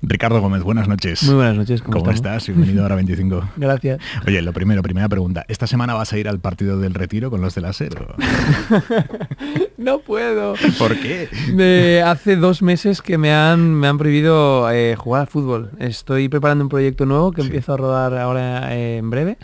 Ricardo Gómez, buenas noches. Muy buenas noches, ¿cómo, estás? Bienvenido a 25. Gracias. Oye, lo primero, primera pregunta. ¿Esta semana vas a ir al partido del retiro con los la acero? no puedo. ¿Por qué? hace dos meses que me han, me han prohibido eh, jugar al fútbol. Estoy preparando un proyecto nuevo que empiezo a rodar ahora eh, en breve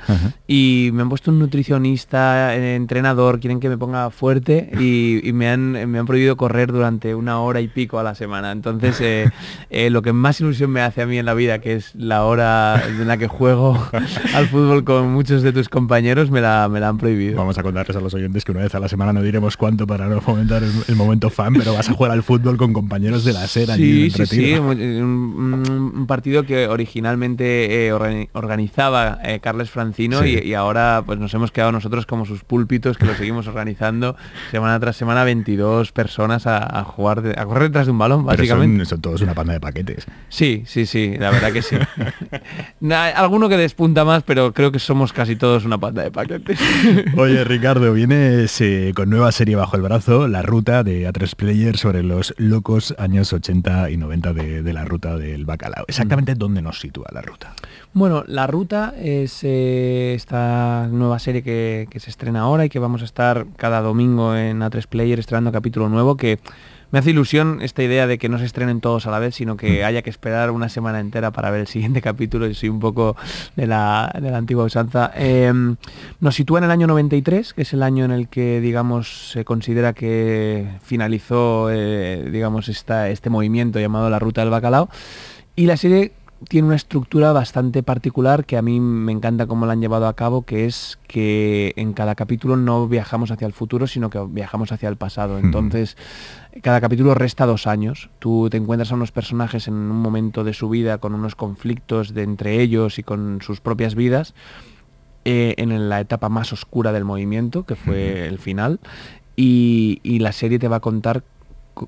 y me han puesto un nutricionista, eh, entrenador, quieren que me ponga fuerte y, y me, han, me han prohibido correr durante una hora y pico a la semana. Entonces, lo que más ilusión me hace a mí en la vida, que es la hora en la que juego al fútbol con muchos de tus compañeros, me la, me han prohibido. Vamos a contarles a los oyentes que una vez a la semana no diremos cuánto para no fomentar el, momento fan, pero vas a jugar al fútbol con compañeros de la Sera Sí, sí, sí, un, partido que originalmente eh, organizaba eh, Carles Francino y, ahora pues nos hemos quedado nosotros como sus púlpitos que lo seguimos organizando semana tras semana 22 personas a, jugar, a correr detrás de un balón, básicamente. Son, son todos una panda de paquetes. Sí, sí, sí, la verdad que sí. alguno que despunta más, pero creo que somos casi todos una panda de paquetes. Oye, Ricardo, vienes eh, con nueva serie bajo el brazo, La Ruta de A3 Player sobre los locos años 80 y 90 de, la ruta del bacalao. Exactamente mm. dónde nos sitúa la ruta. Bueno, La Ruta es eh, esta nueva serie que, que se estrena ahora y que vamos a estar cada domingo en A3 Player estrenando capítulo nuevo que me hace ilusión esta idea de que no se estrenen todos a la vez, sino que mm. haya que esperar una semana entera para ver el siguiente capítulo. y soy un poco de la, antigua usanza. Em, nos sitúa en el año 93, que es el año en el que, digamos, se considera que finalizó, eh, digamos, este movimiento llamado la Ruta del Bacalao. Y la serie tiene una estructura bastante particular que a mí me encanta cómo la han llevado a cabo, que es que en cada capítulo no viajamos hacia el futuro, sino que viajamos hacia el pasado. Entonces, cada capítulo resta dos años. Tú te encuentras a unos personajes en un momento de su vida con unos conflictos de entre ellos y con sus propias vidas. Eh, en la etapa más oscura del movimiento, que fue el final, y, y, la serie te va a contar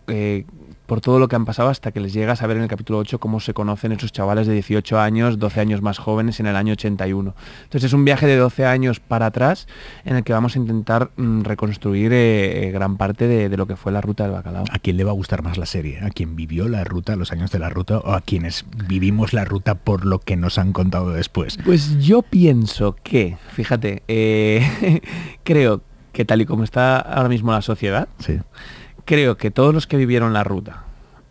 eh, por todo lo que han pasado hasta que les llega a saber en el capítulo 8 cómo se conocen esos chavales de 18 años, 12 años más jóvenes en el año 81. Entonces es un viaje de 12 años para atrás en el que vamos a intentar mm, reconstruir eh, eh, gran parte de, lo que fue la ruta del bacalao. ¿A quién le va a gustar más la serie? ¿A quien vivió la ruta, los años de la ruta o a quienes vivimos la ruta por lo que nos han contado después? Pues yo pienso que, fíjate, creo que tal y como está ahora mismo la sociedad, sí creo que todos los que vivieron la ruta,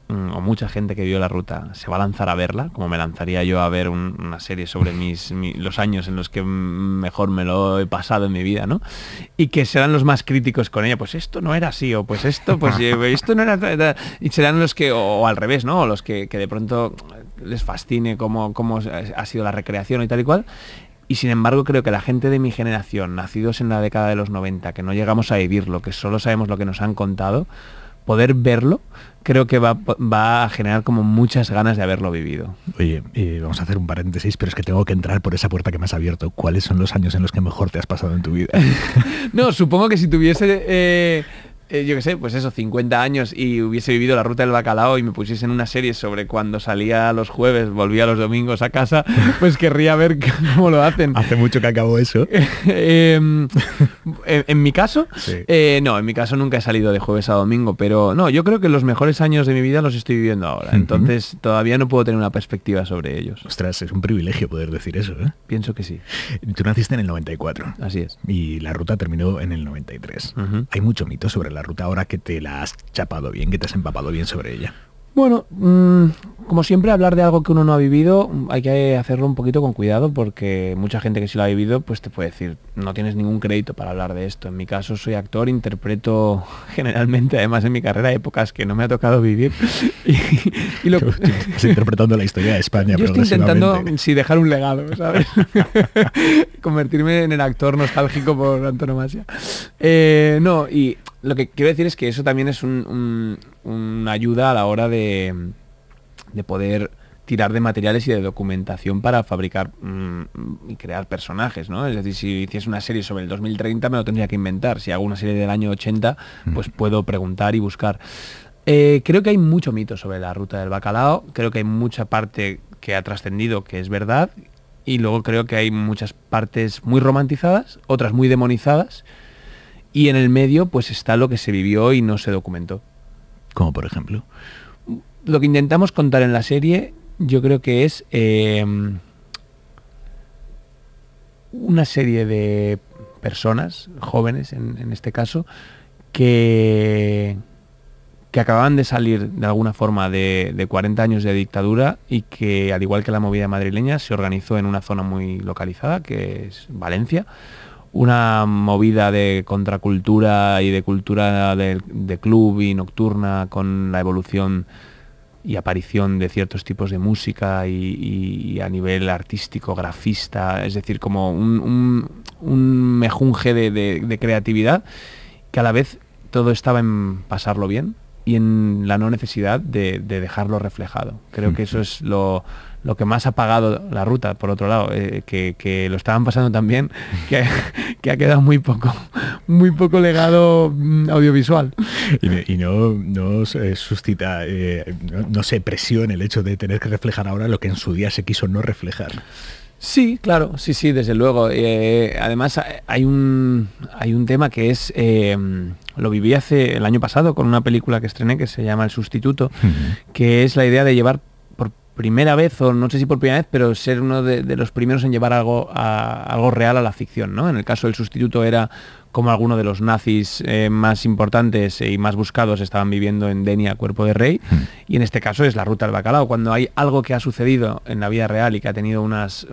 mm, o mucha gente que vio la ruta, se va a lanzar a verla, como me lanzaría yo a ver una serie sobre mis, los años en los que mejor me lo he pasado en mi vida, ¿no? Y que serán los más críticos con ella, pues esto no era así, o pues esto, pues eh, esto no era... Y serán los que, o, al revés, ¿no? O los que, de pronto les fascine cómo ha sido la recreación y tal y cual. Y sin embargo creo que la gente de mi generación, nacidos en la década de los 90, que no llegamos a vivirlo, que solo sabemos lo que nos han contado, poder verlo creo que va, a generar como muchas ganas de haberlo vivido. Oye, y vamos a hacer un paréntesis, pero es que tengo que entrar por esa puerta que me has abierto. ¿Cuáles son los años en los que mejor te has pasado en tu vida? no, supongo que si tuviese eh, eh, yo qué sé, pues eso, 50 años y hubiese vivido la ruta del bacalao y me pusiesen una serie sobre cuando salía los jueves, volvía los domingos a casa, pues querría ver cómo lo hacen. Hace mucho que acabó eso. Em, en, mi caso, eh, no, en mi caso nunca he salido de jueves a domingo, pero no, yo creo que los mejores años de mi vida los estoy viviendo ahora, entonces todavía no puedo tener una perspectiva sobre ellos. Ostras, es un privilegio poder decir eso, ¿eh? Pienso que sí. Tú naciste en el 94. Así es. Y la ruta terminó en el 93. Hay mucho mito sobre la ruta ahora que te la has chapado bien, que te has empapado bien sobre ella. Bueno, mm, como siempre, hablar de algo que uno no ha vivido hay que hacerlo un poquito con cuidado porque mucha gente que sí lo ha vivido pues te puede decir, no tienes ningún crédito para hablar de esto. En mi caso soy actor, interpreto generalmente, además en mi carrera, épocas que no me ha tocado vivir. Estás interpretando la historia de España. Yo estoy intentando sí, dejar un legado, ¿sabes? Convertirme en el actor nostálgico por antonomasia. Eh, no, y lo que quiero decir es que eso también es un una ayuda a la hora de, poder tirar de materiales y de documentación para fabricar mm, y crear personajes, ¿no? Es decir, si hiciese una serie sobre el 2030 me lo tendría que inventar. Si hago una serie del año 80, pues puedo preguntar y buscar. Eh, creo que hay mucho mito sobre la ruta del bacalao, creo que hay mucha parte que ha trascendido que es verdad y luego creo que hay muchas partes muy romantizadas, otras muy demonizadas y en el medio pues está lo que se vivió y no se documentó como por ejemplo. Lo que intentamos contar en la serie yo creo que es em, una serie de personas, jóvenes en, este caso, que, que acababan de salir de alguna forma de, de, 40 años de dictadura y que, al igual que la movida madrileña, se organizó en una zona muy localizada, que es Valencia, una movida de contracultura y de cultura de, club y nocturna con la evolución y aparición de ciertos tipos de música y, a nivel artístico, grafista, es decir, como un, mejunje de, creatividad que a la vez todo estaba en pasarlo bien y en la no necesidad de dejarlo reflejado. Creo que eso es lo, lo que más ha pagado la ruta, por otro lado, eh, que, lo estaban pasando también, que, que, ha quedado muy poco, muy poco legado mm, audiovisual. Y, no, no eh, suscita, eh, no, se presiona el hecho de tener que reflejar ahora lo que en su día se quiso no reflejar. Sí, claro, sí, sí, desde luego. además, hay un, hay un tema que es, lo viví hace el año pasado con una película que estrené que se llama El Sustituto, que es la idea de llevar primera vez, o no sé si por primera vez, pero ser uno de, los primeros en llevar algo, algo real a la ficción, En el caso del sustituto era como alguno de los nazis eh, más importantes y más buscados estaban viviendo en Denia, cuerpo de rey, hmm. y en este caso es la ruta del bacalao, cuando hay algo que ha sucedido en la vida real y que ha tenido unas,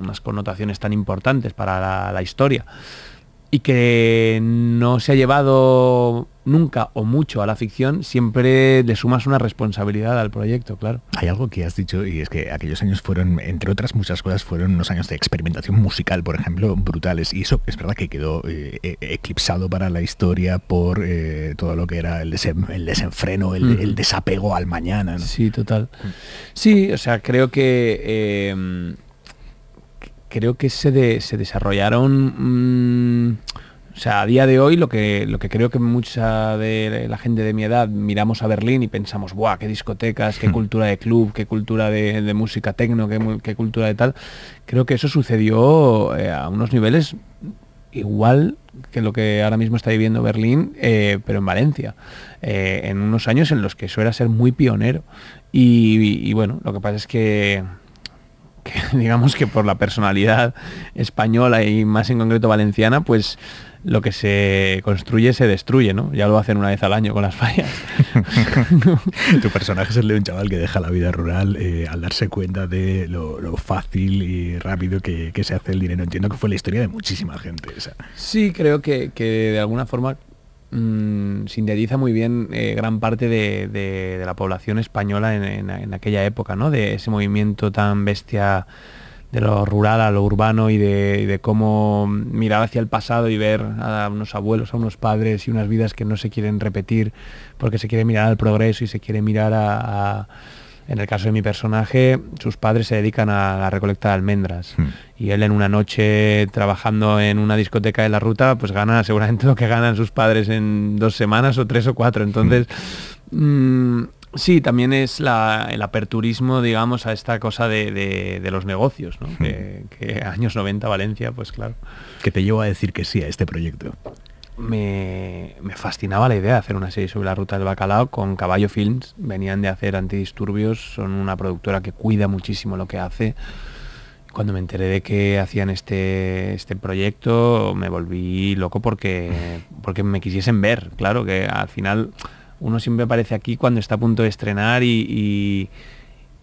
unas connotaciones tan importantes para la historia y que no se ha llevado nunca o mucho a la ficción, siempre le sumas una responsabilidad al proyecto, claro. Hay algo que has dicho y es que aquellos años fueron, entre otras muchas cosas, fueron unos años de experimentación musical, por ejemplo, brutales. Y eso es verdad que quedó eh, e-, eclipsado para la historia por eh, todo lo que era el, desenfreno, mm. el, desapego al mañana. ¿no? Sí, total. Mm. Sí, o sea, creo que... Em, creo que se, desarrollaron... Mm, o sea, a día de hoy lo que, lo que creo que mucha de la gente de mi edad miramos a Berlín y pensamos, ¡buah! ¡Qué discotecas! ¡Qué hmm. cultura de club! ¡Qué cultura de, música tecno! Qué, cultura de tal! Creo que eso sucedió eh, a unos niveles igual que lo que ahora mismo está viviendo Berlín, eh, pero en Valencia, eh, en unos años en los que eso era ser muy pionero. y bueno, lo que pasa es que digamos que por la personalidad española y más en concreto valenciana, pues lo que se construye se destruye, ¿no? Ya lo hacen una vez al año con las fallas. tu personaje es el de un chaval que deja la vida rural eh, al darse cuenta de lo, fácil y rápido que, se hace el dinero. Entiendo que fue la historia de muchísima gente esa. Sí, creo que, de alguna forma mm, sintetiza muy bien eh, gran parte de, la población española en aquella época, ¿no? De ese movimiento tan bestia de lo rural a lo urbano y de, cómo mirar hacia el pasado y ver a unos abuelos, a unos padres y unas vidas que no se quieren repetir porque se quiere mirar al progreso y se quiere mirar a, en el caso de mi personaje, sus padres se dedican a la almendras. Hmm. Y él en una noche trabajando en una discoteca de la ruta, pues gana seguramente lo que ganan sus padres en dos semanas o tres o cuatro. Entonces, hmm. mm, Sí, también es el aperturismo, digamos, a esta cosa de, los negocios, ¿no? que, años 90 Valencia, pues claro. Que te llevó a decir que sí a este proyecto. Me, fascinaba la idea de hacer una serie sobre la ruta del bacalao con Caballo Films. Venían de hacer Antidisturbios, son una productora que cuida muchísimo lo que hace. Cuando me enteré de que hacían este, este proyecto, me volví loco porque, porque me quisiesen ver. Claro que al final uno siempre aparece aquí cuando está a punto de estrenar y,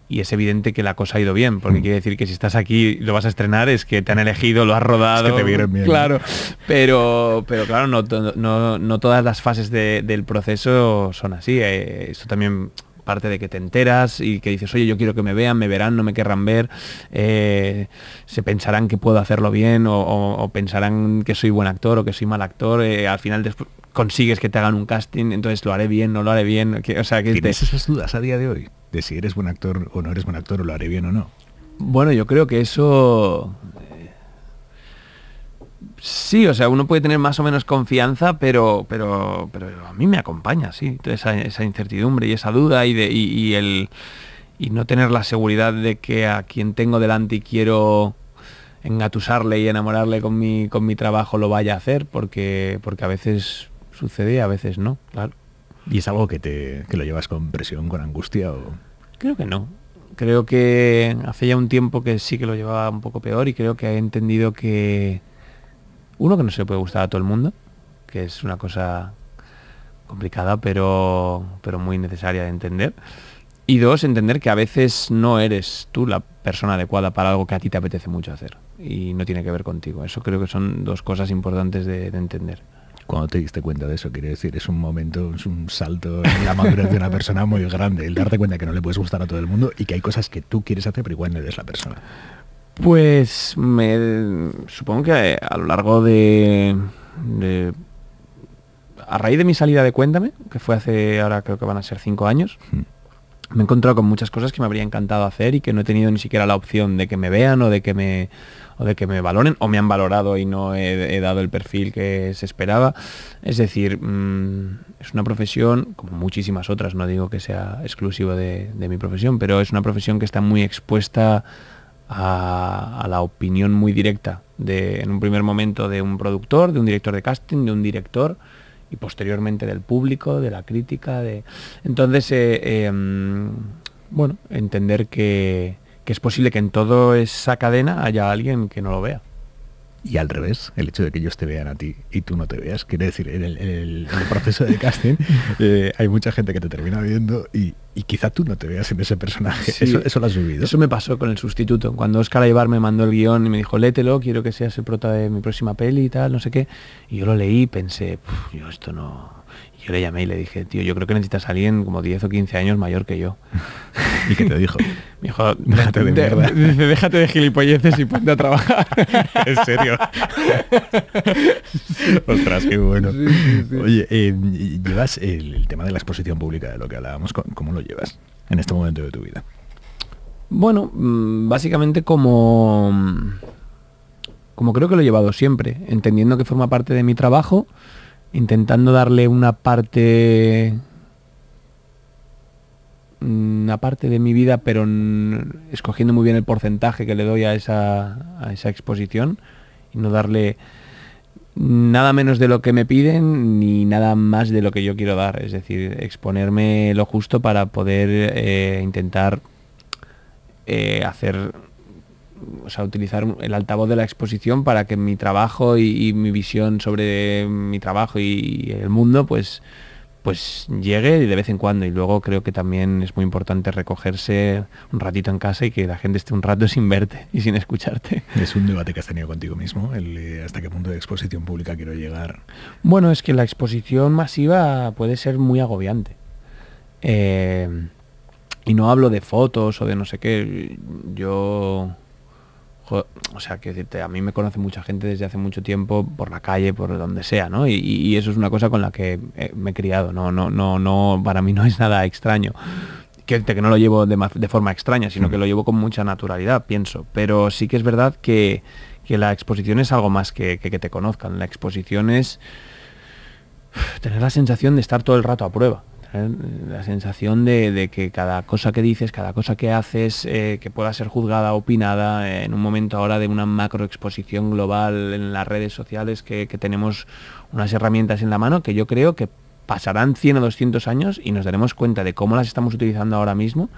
es evidente que la cosa ha ido bien, porque mm. quiere decir que si estás aquí lo vas a estrenar, es que te han elegido, lo has rodado. te bien. Claro, pero, pero claro, no, no, todas las fases del proceso son así. Eh, esto también parte de que te enteras y que dices, oye, yo quiero que me vean, me verán, no me querrán ver, eh, se pensarán que puedo hacerlo bien o, pensarán que soy buen actor o que soy mal actor, eh, al final consigues que te hagan un casting, entonces lo haré bien, no lo haré bien, o sea, que ¿Tienes esas dudas a día de hoy? De si eres buen actor o no eres buen actor, o lo haré bien o no. Bueno, yo creo que eso Sí, o sea, uno puede tener más o menos confianza, pero, pero, pero a mí me acompaña, sí, esa, esa incertidumbre y esa duda y, de, y, y no tener la seguridad de que a quien tengo delante y quiero engatusarle y enamorarle con mi, con mi trabajo lo vaya a hacer, porque, porque a veces sucede a veces no, claro. ¿Y es algo que, te, que lo llevas con presión, con angustia? O... Creo que no. Creo que hace ya un tiempo que sí que lo llevaba un poco peor y creo que he entendido que, uno que no se le puede gustar a todo el mundo, que es una cosa complicada, pero, pero muy necesaria de entender. Y dos, entender que a veces no eres tú la persona adecuada para algo que a ti te apetece mucho hacer y no tiene que ver contigo. Eso creo que son dos cosas importantes de, entender. Cuando te diste cuenta de eso, quiere decir, es un momento, es un salto en la madurez de una persona muy grande, el darte cuenta que no le puedes gustar a todo el mundo y que hay cosas que tú quieres hacer, pero igual no eres la persona. Pues me supongo que eh, a lo largo de, a raíz de mi salida de Cuéntame, que fue hace ahora creo que van a ser cinco años, hmm. me he encontrado con muchas cosas que me habría encantado hacer y que no he tenido ni siquiera la opción de que me vean o de que me o de que me valoren o me han valorado y no he, dado el perfil que se esperaba. Es decir, mm, es una profesión, como muchísimas otras, no digo que sea exclusivo de mi profesión, pero es una profesión que está muy expuesta a, la opinión muy directa de, en un primer momento de un productor, de un director de casting, de un director y posteriormente del público, de la crítica. De... Entonces, eh, em, bueno, entender que, que es posible que en toda esa cadena haya alguien que no lo vea y al revés, el hecho de que ellos te vean a ti y tú no te veas, quiere decir, en el, proceso de casting eh, hay mucha gente que te termina viendo y, quizá tú no te veas en ese personaje. eso, lo has vivido. Eso me pasó con el sustituto. Cuando Oscar Aybar me mandó el guión y me dijo, lételo, quiero que seas el prota de mi próxima peli y tal, no sé qué. Y yo lo leí y pensé, yo esto no... Y yo le llamé y le dije, tío, yo creo que necesitas a alguien como 10 o 15 años mayor que yo. ¿Y qué te dijo? déjate de, Dice, déjate de gilipolleces y ponte a trabajar. en serio. Ostras, qué bueno. Oye, em, ¿llevas el, el, tema de la exposición pública de lo que hablábamos? ¿Cómo lo llevas en este momento de tu vida? Bueno, mm, básicamente como... Como creo que lo he llevado siempre, entendiendo que forma parte de mi trabajo, intentando darle una parte una parte de mi vida, pero escogiendo muy bien el porcentaje que le doy a esa, a esa exposición y no darle nada menos de lo que me piden ni nada más de lo que yo quiero dar. Es decir, exponerme lo justo para poder eh, intentar eh, hacer, o sea, utilizar el altavoz de la exposición para que mi trabajo y, mi visión sobre mi trabajo y, y el mundo, pues pues llegue de vez en cuando y luego creo que también es muy importante recogerse un ratito en casa y que la gente esté un rato sin verte y sin escucharte. Es un debate que has tenido contigo mismo, el, eh, hasta qué punto de exposición pública quiero llegar. Bueno, es que la exposición masiva puede ser muy agobiante. Eh, y no hablo de fotos o de no sé qué, yo o sea, que decirte, a mí me conoce mucha gente desde hace mucho tiempo por la calle, por donde sea, ¿no? Y, eso es una cosa con la que eh, me he criado, no, no, no, no, para mí no es nada extraño. Que, que no lo llevo de, forma extraña, sino que lo llevo con mucha naturalidad, pienso. Pero sí que es verdad que, la exposición es algo más que, que te conozcan. La exposición es tener la sensación de estar todo el rato a prueba. ¿eh? la sensación de, que cada cosa que dices, cada cosa que haces, eh, que pueda ser juzgada, opinada, eh, en un momento ahora de una macroexposición global en las redes sociales, que, tenemos unas herramientas en la mano que yo creo que pasarán 100 o 200 años y nos daremos cuenta de cómo las estamos utilizando ahora mismo.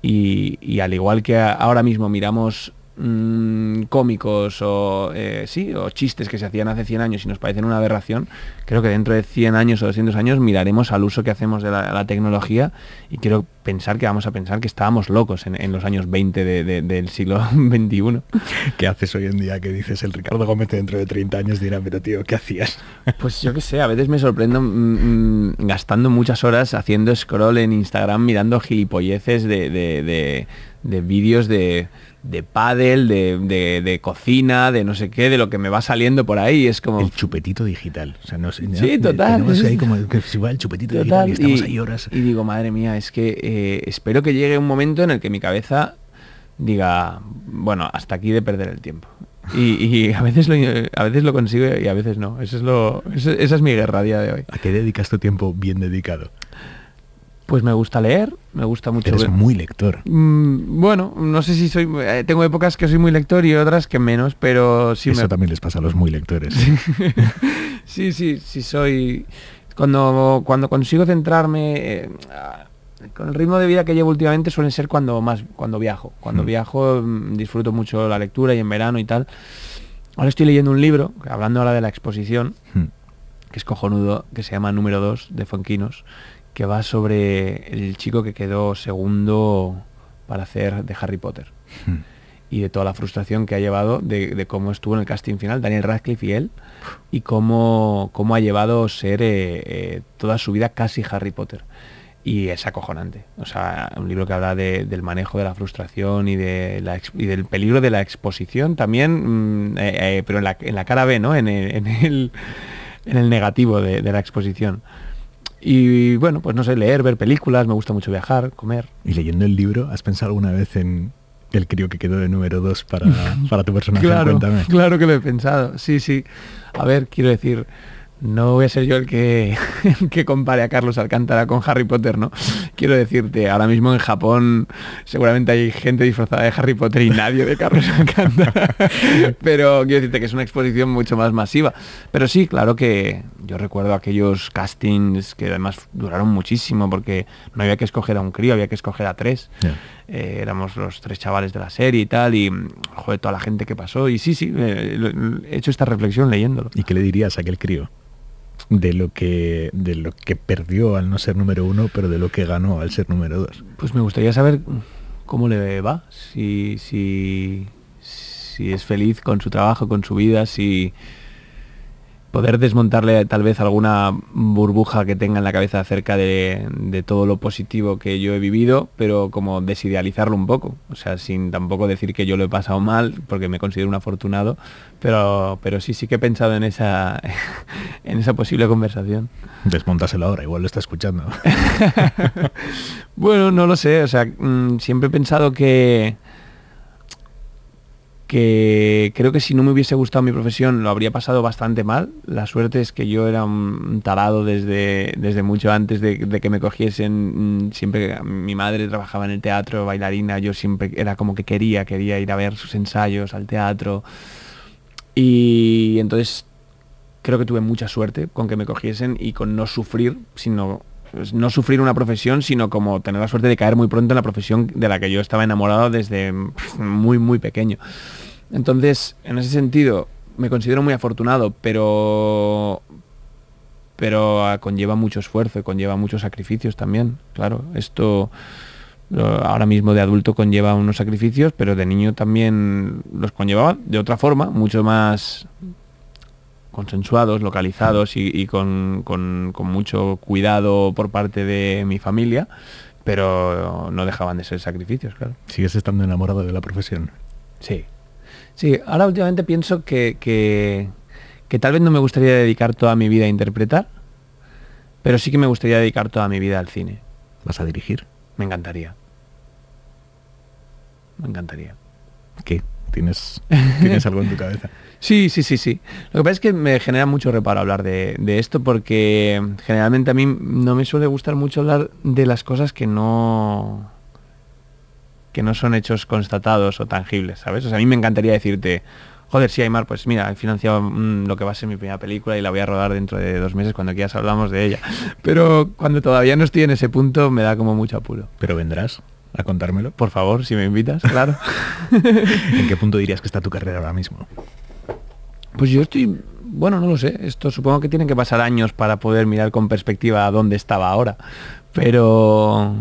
y, al igual que ahora mismo miramos Mm, cómicos o, eh, sí, o chistes que se hacían hace 100 años y nos parecen una aberración, creo que dentro de 100 años o 200 años miraremos al uso que hacemos de la, tecnología y quiero pensar que vamos a pensar que estábamos locos en, los años 20 del siglo XXI. ¿Qué haces hoy en día que dices el Ricardo Gómez dentro de 30 años dirá, pero tío, ¿qué hacías? Pues yo qué sé, a veces me sorprendo mm, mm, gastando muchas horas haciendo scroll en Instagram mirando gilipolleces de vídeos de de pádel, de, cocina, de no sé qué, de lo que me va saliendo por ahí. Es como... El chupetito digital. O sea, no, sí, total. Tenemos ahí si el chupetito total. digital y horas. Y digo, madre mía, es que eh, espero que llegue un momento en el que mi cabeza diga, bueno, hasta aquí de perder el tiempo. Y, a veces lo a veces lo consigo y a veces no. Eso es lo, esa es mi guerra a día de hoy. ¿A qué dedicas tu tiempo bien dedicado? Pues me gusta leer, me gusta mucho. Eres muy lector. Mm, bueno, no sé si soy. Eh, tengo épocas que soy muy lector y otras que menos, pero sí Eso también les pasa a los muy lectores. sí, sí, sí soy. Cuando, cuando consigo centrarme. Eh, con el ritmo de vida que llevo últimamente suelen ser cuando más cuando viajo. Cuando mm. viajo mm, disfruto mucho la lectura y en verano y tal. Ahora estoy leyendo un libro, hablando ahora de la exposición, que es cojonudo, que se llama Número 2 de Fonquinos, que va sobre el chico que quedó segundo para hacer de Harry Potter. Hmm. Y de toda la frustración que ha llevado de, cómo estuvo en el casting final Daniel Radcliffe y él, y cómo, cómo ha llevado ser eh, eh, toda su vida casi Harry Potter. Y es acojonante. O sea, un libro que habla del manejo de la frustración y, de la, y del peligro de la exposición también, mm, eh, pero en la, cara B, ¿no? En el, negativo de la exposición. Y bueno, pues no sé, leer, ver películas, me gusta mucho viajar, comer. ¿Y leyendo el libro, has pensado alguna vez en el crío que quedó de número 2 para, para, tu personaje? Cuéntame. claro que lo he pensado, sí, sí. A ver, quiero decir, no voy a ser yo el que, que, compare a Carlos Alcántara con Harry Potter, ¿no? Quiero decirte, ahora mismo en Japón seguramente hay gente disfrazada de Harry Potter y nadie de Carlos Alcántara. Pero quiero decirte que es una exposición mucho más masiva. Pero sí, claro que yo recuerdo aquellos castings que además duraron muchísimo porque no había que escoger a un crío, había que escoger a tres. Eh, éramos los tres chavales de la serie y tal, y joder, toda la gente que pasó. Y sí, sí, eh, he hecho esta reflexión leyéndolo. ¿Y qué le dirías a aquel crío? de lo que de lo que perdió al no ser número uno, pero de lo que ganó al ser número dos. Pues me gustaría saber cómo le va, si, si, si es feliz con su trabajo, con su vida, si poder desmontarle tal vez alguna burbuja que tenga en la cabeza acerca de, todo lo positivo que yo he vivido, pero como desidealizarlo un poco, o sea, sin tampoco decir que yo lo he pasado mal, porque me considero un afortunado, pero, pero sí, sí que he pensado en esa, en esa posible conversación. Desmontaselo ahora, igual lo está escuchando. bueno, no lo sé, o sea, mm, siempre he pensado que que creo que si no me hubiese gustado mi profesión lo habría pasado bastante mal. La suerte es que yo era un talado desde, desde mucho antes de, que me cogiesen. Mm, siempre mi madre trabajaba en el teatro, bailarina, yo siempre era como que quería, quería ir a ver sus ensayos al teatro. Y entonces creo que tuve mucha suerte con que me cogiesen y con no sufrir, sino pues, no sufrir una profesión, sino como tener la suerte de caer muy pronto en la profesión de la que yo estaba enamorado desde muy, muy pequeño. Entonces, en ese sentido, me considero muy afortunado, pero pero ah, conlleva mucho esfuerzo y conlleva muchos sacrificios también. Claro, esto ahora mismo de adulto conlleva unos sacrificios, pero de niño también los conllevaba de otra forma, mucho más consensuados, localizados y, con, mucho cuidado por parte de mi familia, pero no dejaban de ser sacrificios, claro. ¿Sigues estando enamorado de la profesión? Sí. Sí, ahora últimamente pienso que, que, que tal vez no me gustaría dedicar toda mi vida a interpretar, pero sí que me gustaría dedicar toda mi vida al cine. ¿Vas a dirigir? Me encantaría. Me encantaría. ¿Qué? tienes, algo en tu cabeza. Sí, sí, sí, sí. Lo que pasa es que me genera mucho reparo hablar de, esto porque generalmente a mí no me suele gustar mucho hablar de las cosas que no que no son hechos constatados o tangibles, ¿sabes? O sea, a mí me encantaría decirte, joder, sí, Aymar, pues mira, he financiado mm, lo que va a ser mi primera película y la voy a rodar dentro de dos meses cuando quieras hablamos de ella. Pero cuando todavía no estoy en ese punto me da como mucho apuro. Pero vendrás a contármelo, por favor, si me invitas, claro. ¿En qué punto dirías que está tu carrera ahora mismo? Pues yo estoy, bueno, no lo sé. Esto supongo que tienen que pasar años para poder mirar con perspectiva a dónde estaba ahora. Pero,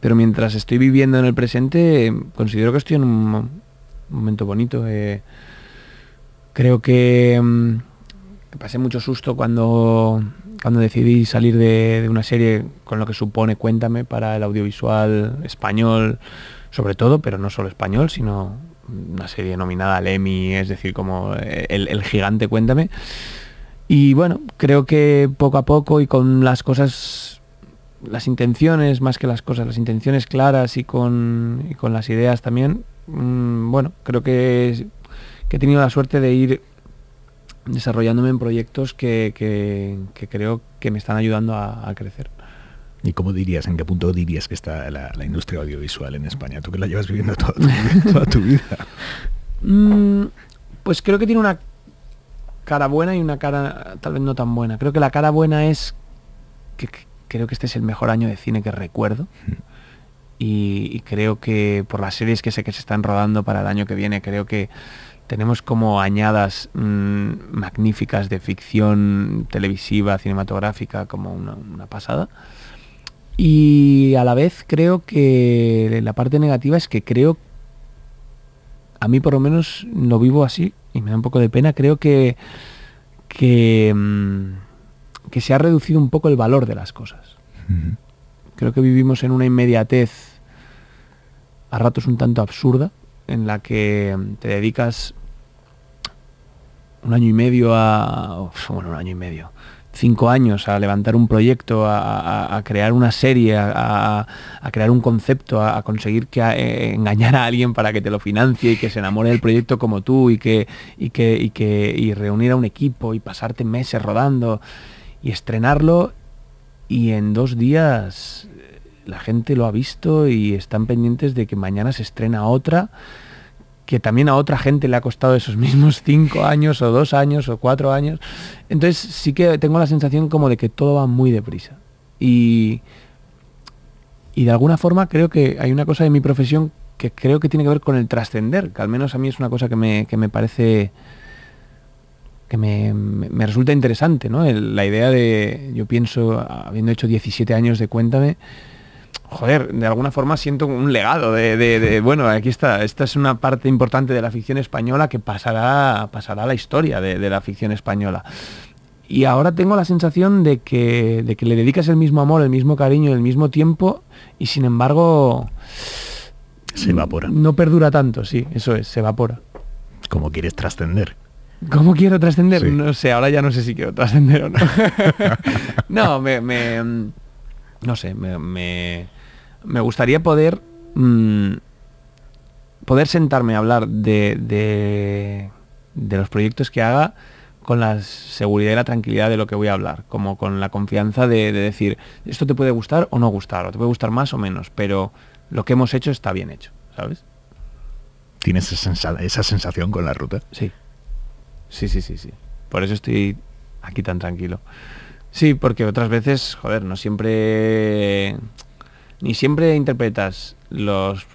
pero mientras estoy viviendo en el presente, considero que estoy en un momento bonito. Eh, creo que mm, me pasé mucho susto cuando, cuando decidí salir de, una serie con lo que supone Cuéntame para el audiovisual español, sobre todo, pero no solo español, sino una serie nominada al Emmy, es decir, como el, gigante Cuéntame. Y bueno, creo que poco a poco y con las cosas las intenciones más que las cosas, las intenciones claras y con, con las ideas también, mm, bueno, creo que, he tenido la suerte de ir desarrollándome en proyectos que, creo que me están ayudando a, crecer. ¿Y cómo dirías, en qué punto dirías que está la, industria audiovisual en España? Tú que la llevas viviendo toda tu, vida. Mm, pues creo que tiene una cara buena y una cara tal vez no tan buena. Creo que la cara buena es que, creo que este es el mejor año de cine que recuerdo. Mm. y, creo que por las series que sé que se están rodando para el año que viene, creo que tenemos como añadas mm, magníficas de ficción televisiva, cinematográfica, como una, pasada. Y a la vez creo que la parte negativa es que creo, a mí por lo menos no vivo así, y me da un poco de pena, creo que, que, mm, se ha reducido un poco el valor de las cosas. Creo que vivimos en una inmediatez a ratos un tanto absurda en la que te dedicas un año y medio a... Bueno, un año y medio cinco años a levantar un proyecto, a, crear una serie, a, crear un concepto, a, conseguir que engañara eh, engañar a alguien para que te lo financie y que se enamore del proyecto como tú y que que y que y reunir a un equipo y pasarte meses rodando y estrenarlo y en dos días la gente lo ha visto y están pendientes de que mañana se estrena otra que también a otra gente le ha costado esos mismos cinco años o dos años o cuatro años. Entonces sí que tengo la sensación como de que todo va muy deprisa. Y, y de alguna forma creo que hay una cosa de mi profesión que creo que tiene que ver con el trascender, que al menos a mí es una cosa que me, parece que me, resulta interesante, ¿no? la idea de, yo pienso, habiendo hecho 17 años de Cuéntame, joder, de alguna forma siento un legado de, bueno, aquí está, esta es una parte importante de la ficción española que pasará, pasará a la historia de, la ficción española. Y ahora tengo la sensación de que, de que le dedicas el mismo amor, el mismo cariño, el mismo tiempo y sin embargo... Se evapora. No perdura tanto, sí, eso es, se evapora. ¿Cómo quieres trascender. ¿Cómo quiero trascender? No sé, ahora ya no sé si quiero trascender o no. no, me no sé, me, me, gustaría poder, mm, poder sentarme a hablar de, de, los proyectos que haga con la seguridad y la tranquilidad de lo que voy a hablar, como con la confianza de, decir, esto te puede gustar o no gustar, o te puede gustar más o menos, pero lo que hemos hecho está bien hecho, ¿sabes? ¿Tienes esa, esa sensación con la ruta? Sí. Sí, sí, sí, sí. Por eso estoy aquí tan tranquilo. Sí, porque otras veces, joder, no siempre... Ni siempre interpretas los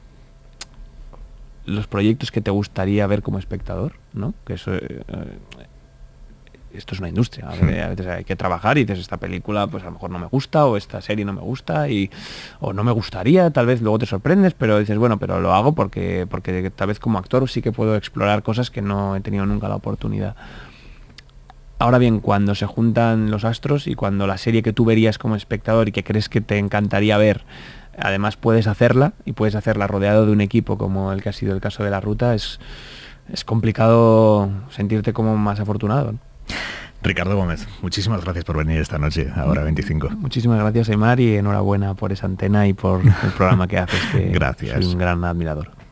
los proyectos que te gustaría ver como espectador, ¿no? Que eso, eh, eh, esto es una industria. Hmm. A veces, hay que trabajar y dices, esta película pues a lo mejor no me gusta o esta serie no me gusta y, o no me gustaría, tal vez luego te sorprendes, pero dices, bueno, pero lo hago porque, porque tal vez como actor sí que puedo explorar cosas que no he tenido nunca la oportunidad. Ahora bien, cuando se juntan los astros y cuando la serie que tú verías como espectador y que crees que te encantaría ver, además puedes hacerla y puedes hacerla rodeado de un equipo como el que ha sido el caso de la ruta, es, es complicado sentirte como más afortunado. Ricardo Gómez, muchísimas gracias por venir esta noche, Hora 25. Muchísimas gracias, Emar y enhorabuena por esa antena y por el programa que haces, gracias. soy un gran admirador.